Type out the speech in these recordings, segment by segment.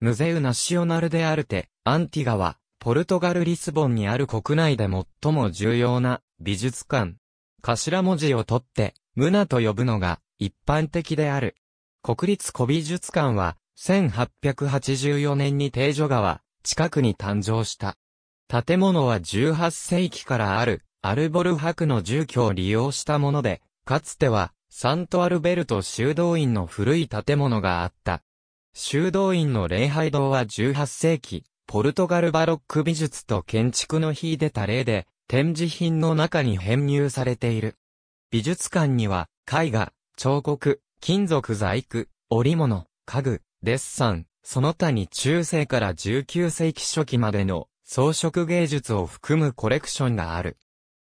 ムゼウナシオナルデアルテ、アンティガは、ポルトガル・リスボンにある国内で最も重要な美術館。頭文字を取って、ムナと呼ぶのが一般的である。国立古美術館は、1884年に定所川、近くに誕生した。建物は18世紀からある、アルボル博の住居を利用したもので、かつては、サントアルベルト修道院の古い建物があった。修道院の礼拝堂は18世紀、ポルトガルバロック美術と建築の秀でた例で、展示品の中に編入されている。美術館には、絵画、彫刻、金属細工、織物、家具、デッサン、その他に中世から19世紀初期までの装飾芸術を含むコレクションがある。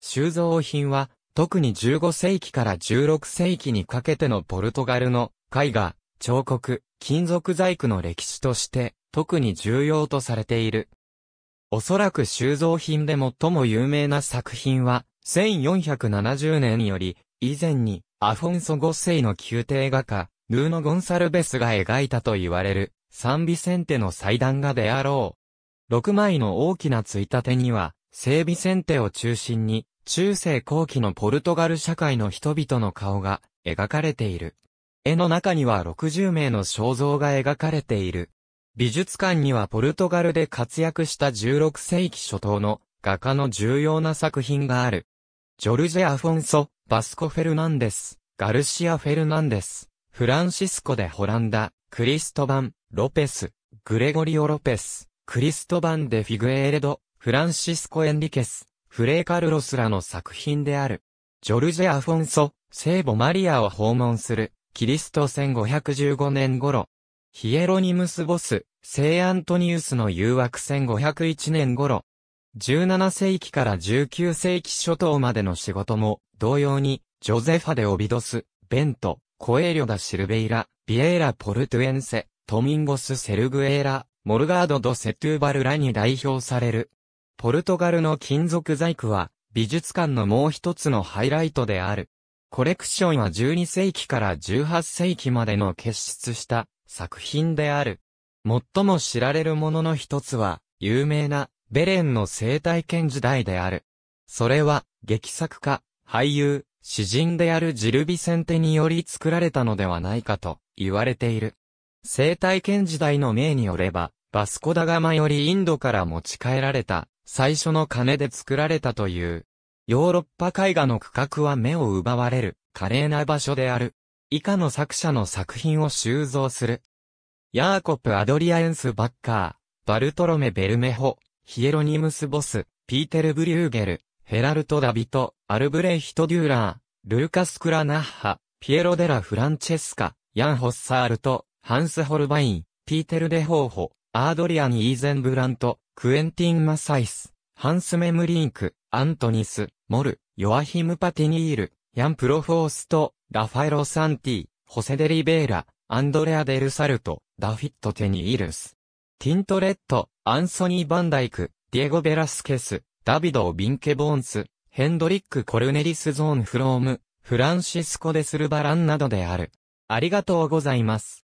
収蔵品は、特に15世紀から16世紀にかけてのポルトガルの絵画、彫刻、金属細工の歴史として特に重要とされている。おそらく収蔵品で最も有名な作品は、1470年より以前にアフォンソ5世の宮廷画家、ヌーノ・ゴンサルベスが描いたと言われる、サンビセンテの祭壇画であろう。6枚の大きなついたてには、聖ビセンテを中心に、中世後期のポルトガル社会の人々の顔が描かれている。絵の中には60名の肖像が描かれている。美術館にはポルトガルで活躍した16世紀初頭の画家の重要な作品がある。ジョルジェ・アフォンソ、バスコ・フェルナンデス、ガルシア・フェルナンデス、フランシスコ・でホランダ、クリストバン、ロペス、グレゴリオ・ロペス、クリストバン・デ・フィグエーレド、フランシスコ・エンリケス、フレイ・カルロスらの作品である。ジョルジェ・アフォンソ、聖母マリアを訪問するキリスト1515年頃、ヒエロニムス・ボス、聖アントニウスの誘惑1501年頃、17世紀から19世紀初頭までの仕事も、同様に、ジョゼファでオビドス、ベント、コエリョダ・シルベイラ、ビエーラ・ポルトゥエンセ、トミンゴス・セルグエーラ、モルガード・ド・セトゥーバルラに代表される。ポルトガルの金属細工は、美術館のもう一つのハイライトである。コレクションは12世紀から18世紀までの結出した作品である。最も知られるものの一つは、有名なベレンの生体験時代である。それは、劇作家、俳優、詩人であるジル・ビセンテにより作られたのではないかと言われている。生体験時代の名によれば、バスコダガマよりインドから持ち帰られた、最初の鐘で作られたというヨーロッパ絵画の区画は目を奪われる、華麗な場所である。以下の作者の作品を収蔵する。ヤーコプ・アドリアエンス・バッカー、バルトロメ・ベルメホ、ヒエロニムス・ボス、ピーテル・ブリューゲル、ヘラルト・ダビト、アルブレイ・ヒト・デューラー、ルーカス・クラナッハ、ピエロ・デラ・フランチェスカ、ヤン・ホッサールト、ハンス・ホルバイン、ピーテル・デ・ホーホ、アードリアン・イーゼンブラント、クエンティン・マサイス、ハンス・メムリンク、アントニス、モル、ヨアヒム・パティニール、ヤン・プロフォースト、ラファエロ・サンティ、ホセ・デリベーラ、アンドレア・デル・サルト、ダフィット・テニールス。ティントレット、アンソニー・バンダイク、ディエゴ・ベラスケス、ダビド・ビンケ・ボーンス、ヘンドリック・コルネリス・ゾーン・フローム、フランシスコ・デスル・バランなどである。ありがとうございます。